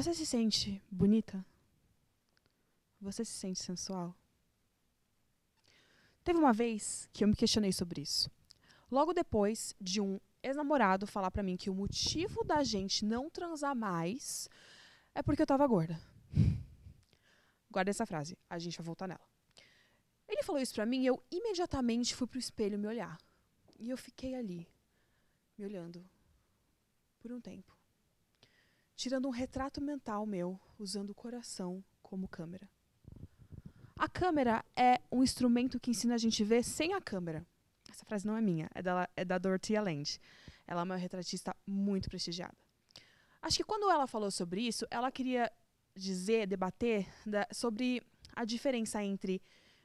Você se sente bonita? Você se sente sensual? Teve uma vez que eu me questionei sobre isso. Logo depois de um ex-namorado falar para mim que o motivo da gente não transar mais é porque eu tava gorda. Guarda essa frase, a gente vai voltar nela. Ele falou isso pra mim e eu imediatamente fui pro espelho me olhar. E eu fiquei ali, me olhando, por um tempo tirando um retrato mental meu, usando o coração como câmera. A câmera é um instrumento que ensina a gente ver sem a câmera. Essa frase não é minha, é da, é da Dorothy Land. Ela é uma retratista muito prestigiada. Acho que quando ela falou sobre isso, ela queria dizer, debater da, sobre a diferença entre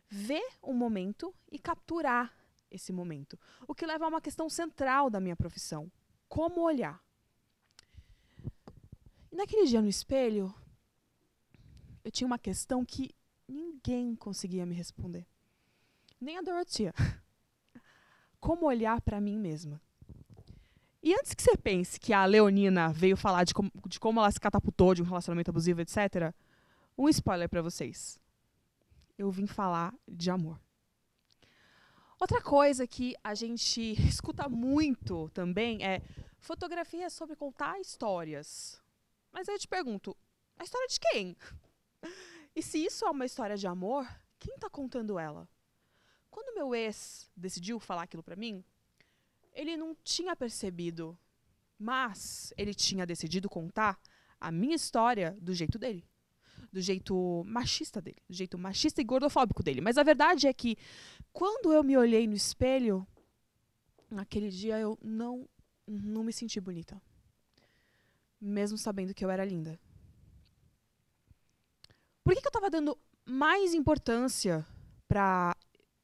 ver um momento e capturar esse momento. O que leva a uma questão central da minha profissão: como olhar. E naquele dia no espelho, eu tinha uma questão que ninguém conseguia me responder. Nem a Dorotia. Como olhar para mim mesma? E antes que você pense que a Leonina veio falar de como, de como ela se catapultou de um relacionamento abusivo, etc., um spoiler para vocês. Eu vim falar de amor. Outra coisa que a gente escuta muito também é fotografia sobre contar histórias. Mas eu te pergunto, a história de quem? E se isso é uma história de amor, quem está contando ela? Quando meu ex decidiu falar aquilo para mim, ele não tinha percebido, mas ele tinha decidido contar a minha história do jeito dele. Do jeito machista dele, do jeito machista e gordofóbico dele. Mas a verdade é que quando eu me olhei no espelho, naquele dia eu não, não me senti bonita mesmo sabendo que eu era linda? Por que, que eu estava dando mais importância para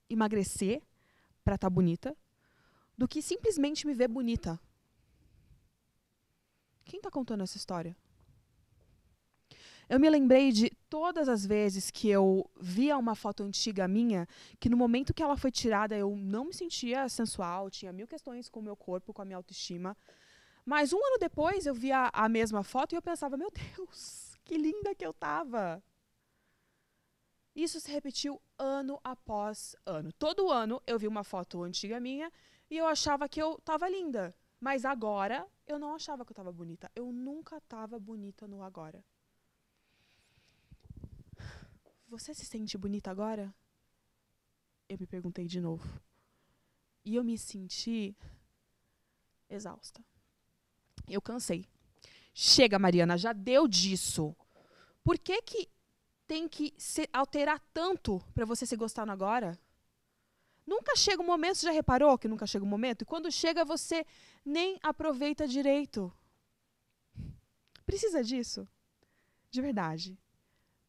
emagrecer, para estar tá bonita, do que simplesmente me ver bonita? Quem está contando essa história? Eu me lembrei de todas as vezes que eu via uma foto antiga minha, que no momento que ela foi tirada eu não me sentia sensual, tinha mil questões com o meu corpo, com a minha autoestima. Mas um ano depois eu via a mesma foto e eu pensava, meu Deus, que linda que eu tava. Isso se repetiu ano após ano. Todo ano eu vi uma foto antiga minha e eu achava que eu tava linda. Mas agora eu não achava que eu tava bonita. Eu nunca tava bonita no agora. Você se sente bonita agora? Eu me perguntei de novo. E eu me senti exausta. Eu cansei. Chega, Mariana, já deu disso. Por que que tem que se alterar tanto para você se gostar no agora? Nunca chega um momento, você já reparou que nunca chega um momento? E quando chega, você nem aproveita direito. Precisa disso? De verdade.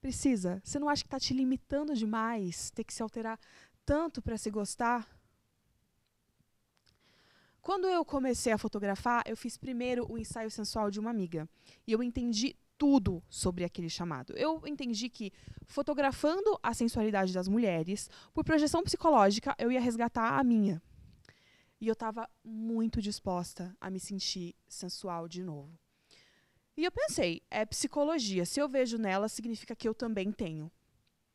Precisa. Você não acha que está te limitando demais ter que se alterar tanto para se gostar? Quando eu comecei a fotografar, eu fiz primeiro o ensaio sensual de uma amiga. E eu entendi tudo sobre aquele chamado. Eu entendi que, fotografando a sensualidade das mulheres, por projeção psicológica, eu ia resgatar a minha. E eu estava muito disposta a me sentir sensual de novo. E eu pensei, é psicologia. Se eu vejo nela, significa que eu também tenho.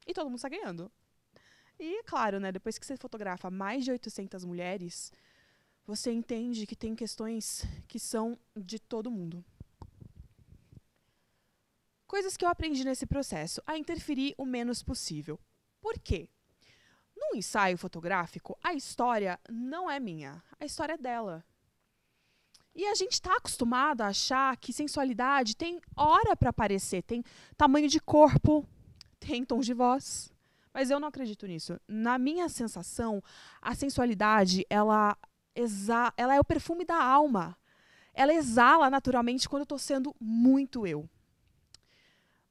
E todo mundo está ganhando. E, claro, né, depois que você fotografa mais de 800 mulheres, você entende que tem questões que são de todo mundo. Coisas que eu aprendi nesse processo: a interferir o menos possível. Por quê? Num ensaio fotográfico, a história não é minha, a história é dela. E a gente está acostumado a achar que sensualidade tem hora para aparecer, tem tamanho de corpo, tem tons de voz. Mas eu não acredito nisso. Na minha sensação, a sensualidade, ela exa ela é o perfume da alma. Ela exala naturalmente quando eu estou sendo muito eu.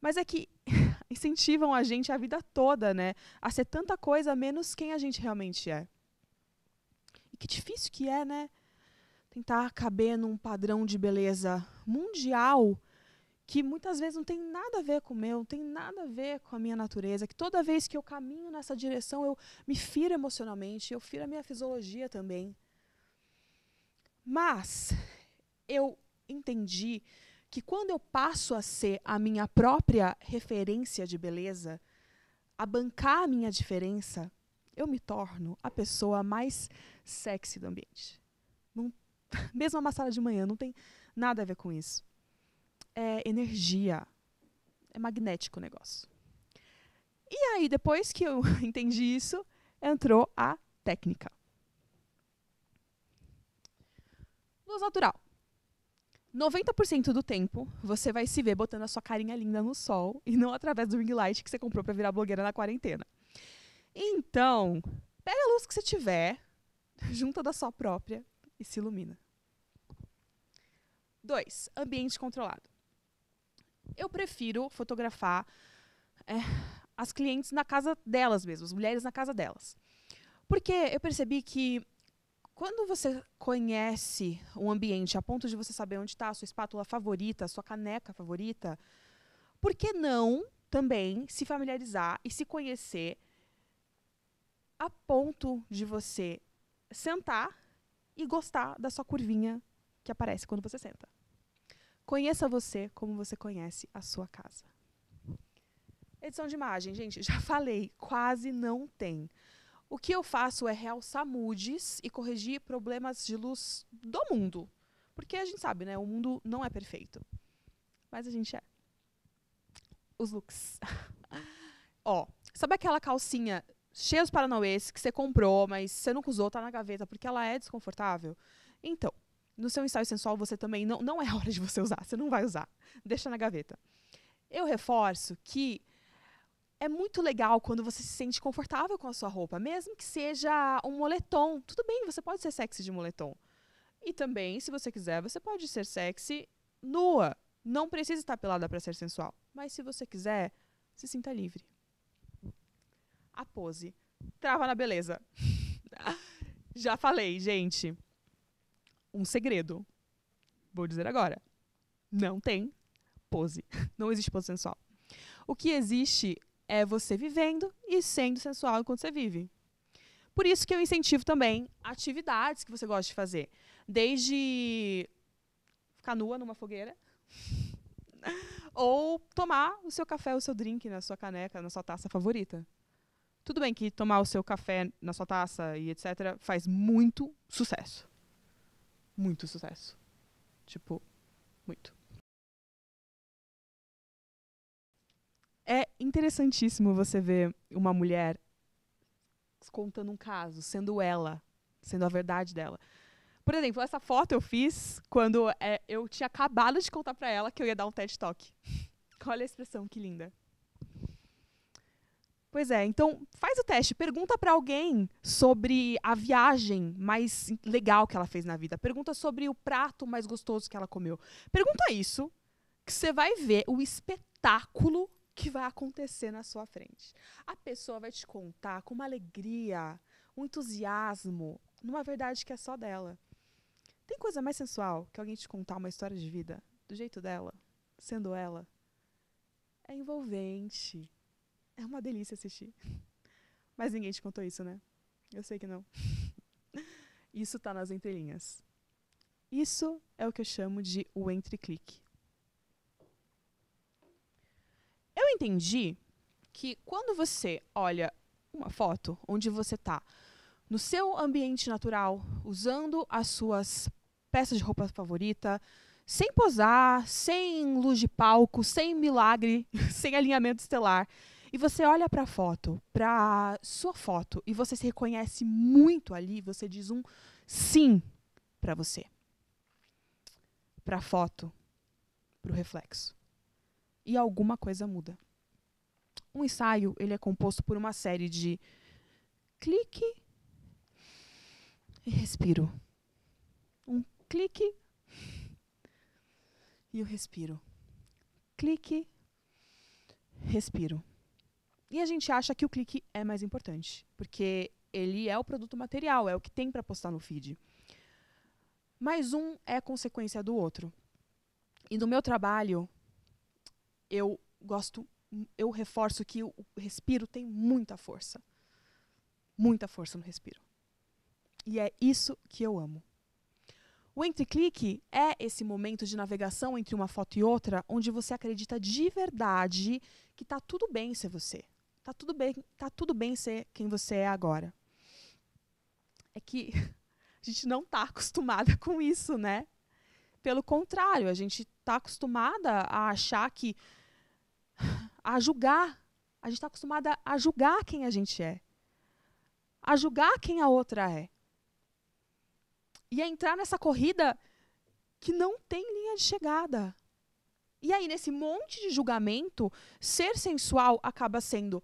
Mas é que incentivam a gente a vida toda, né? A ser tanta coisa menos quem a gente realmente é. E que difícil que é, né? Tentar caber num padrão de beleza mundial que muitas vezes não tem nada a ver com o meu, não tem nada a ver com a minha natureza, que toda vez que eu caminho nessa direção, eu me firo emocionalmente, eu firo a minha fisiologia também. Mas eu entendi que quando eu passo a ser a minha própria referência de beleza, a bancar a minha diferença, eu me torno a pessoa mais sexy do ambiente. Não, mesmo uma sala de manhã, não tem nada a ver com isso. É energia. É magnético o negócio. E aí, depois que eu entendi isso, entrou a técnica. luz natural. 90% do tempo você vai se ver botando a sua carinha linda no sol e não através do ring light que você comprou para virar blogueira na quarentena. Então, pega a luz que você tiver, junta da sua própria e se ilumina. 2. Ambiente controlado. Eu prefiro fotografar é, as clientes na casa delas mesmas, as mulheres na casa delas. Porque eu percebi que quando você conhece um ambiente a ponto de você saber onde está a sua espátula favorita, a sua caneca favorita, por que não também se familiarizar e se conhecer a ponto de você sentar e gostar da sua curvinha que aparece quando você senta? Conheça você como você conhece a sua casa. Edição de imagem, gente, já falei, quase não tem. O que eu faço é realçar moods e corrigir problemas de luz do mundo. Porque a gente sabe, né? O mundo não é perfeito. Mas a gente é. Os looks. Ó, sabe aquela calcinha cheia dos paranauês que você comprou, mas você nunca usou, tá na gaveta porque ela é desconfortável? Então, no seu ensaio sensual você também não, não é hora de você usar, você não vai usar. Deixa na gaveta. Eu reforço que é muito legal quando você se sente confortável com a sua roupa, mesmo que seja um moletom. Tudo bem, você pode ser sexy de moletom. E também, se você quiser, você pode ser sexy nua. Não precisa estar pelada para ser sensual. Mas se você quiser, se sinta livre. A pose. Trava na beleza. Já falei, gente. Um segredo. Vou dizer agora. Não tem pose. Não existe pose sensual. O que existe é você vivendo e sendo sensual enquanto você vive. Por isso que eu incentivo também atividades que você gosta de fazer. Desde ficar nua numa fogueira, ou tomar o seu café, o seu drink na sua caneca, na sua taça favorita. Tudo bem que tomar o seu café na sua taça e etc. faz muito sucesso. Muito sucesso. Tipo, muito. É interessantíssimo você ver uma mulher contando um caso, sendo ela, sendo a verdade dela. Por exemplo, essa foto eu fiz quando é, eu tinha acabado de contar para ela que eu ia dar um TED Talk. Olha a expressão, que linda. Pois é, então faz o teste, pergunta para alguém sobre a viagem mais legal que ela fez na vida, pergunta sobre o prato mais gostoso que ela comeu. Pergunta isso, que você vai ver o espetáculo que vai acontecer na sua frente. A pessoa vai te contar com uma alegria, um entusiasmo, numa verdade que é só dela. Tem coisa mais sensual que alguém te contar uma história de vida do jeito dela, sendo ela? É envolvente. É uma delícia assistir. Mas ninguém te contou isso, né? Eu sei que não. Isso tá nas entrelinhas. Isso é o que eu chamo de o entre-clique. entendi que quando você olha uma foto onde você está no seu ambiente natural, usando as suas peças de roupa favorita, sem posar, sem luz de palco, sem milagre, sem alinhamento estelar. E você olha para a foto, para sua foto, e você se reconhece muito ali, você diz um sim para você. Para a foto, para o reflexo. E alguma coisa muda. Um ensaio ele é composto por uma série de clique e respiro. Um clique e o respiro. Clique, respiro. E a gente acha que o clique é mais importante, porque ele é o produto material, é o que tem para postar no feed. Mas um é consequência do outro. E no meu trabalho, eu gosto eu reforço que o respiro tem muita força. Muita força no respiro. E é isso que eu amo. O entre-clique é esse momento de navegação entre uma foto e outra, onde você acredita de verdade que está tudo bem ser você. Tá tudo bem, tá tudo bem ser quem você é agora. É que a gente não está acostumada com isso, né? Pelo contrário, a gente está acostumada a achar que a julgar. A gente está acostumada a julgar quem a gente é, a julgar quem a outra é. E a entrar nessa corrida que não tem linha de chegada. E aí, nesse monte de julgamento, ser sensual acaba sendo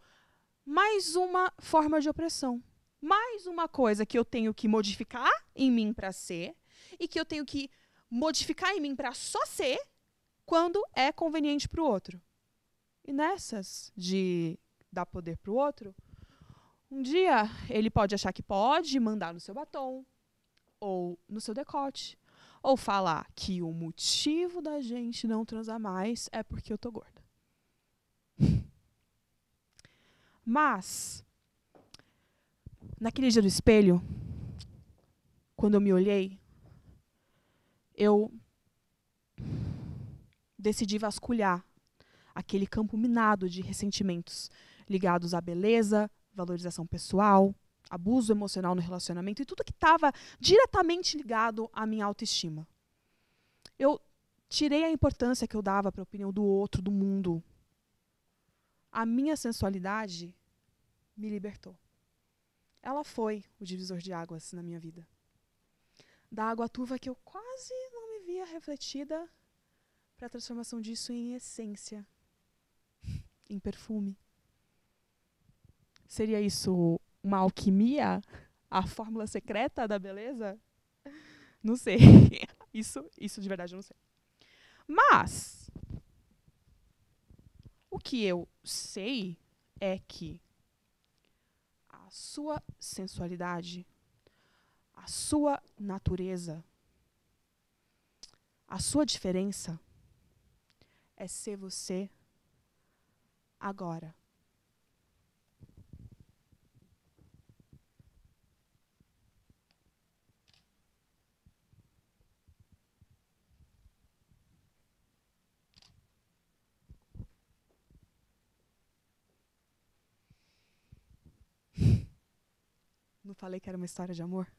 mais uma forma de opressão. Mais uma coisa que eu tenho que modificar em mim para ser e que eu tenho que modificar em mim para só ser quando é conveniente para o outro. E nessas de dar poder para o outro, um dia ele pode achar que pode mandar no seu batom ou no seu decote. Ou falar que o motivo da gente não transar mais é porque eu tô gorda. Mas, naquele dia do espelho, quando eu me olhei, eu decidi vasculhar aquele campo minado de ressentimentos ligados à beleza, valorização pessoal, abuso emocional no relacionamento e tudo que estava diretamente ligado à minha autoestima. Eu tirei a importância que eu dava para a opinião do outro, do mundo. A minha sensualidade me libertou. Ela foi o divisor de águas na minha vida. Da água turva que eu quase não me via refletida para a transformação disso em essência em perfume. Seria isso uma alquimia? A fórmula secreta da beleza? Não sei. Isso, isso de verdade eu não sei. Mas o que eu sei é que a sua sensualidade, a sua natureza, a sua diferença é ser você agora. Não falei que era uma história de amor?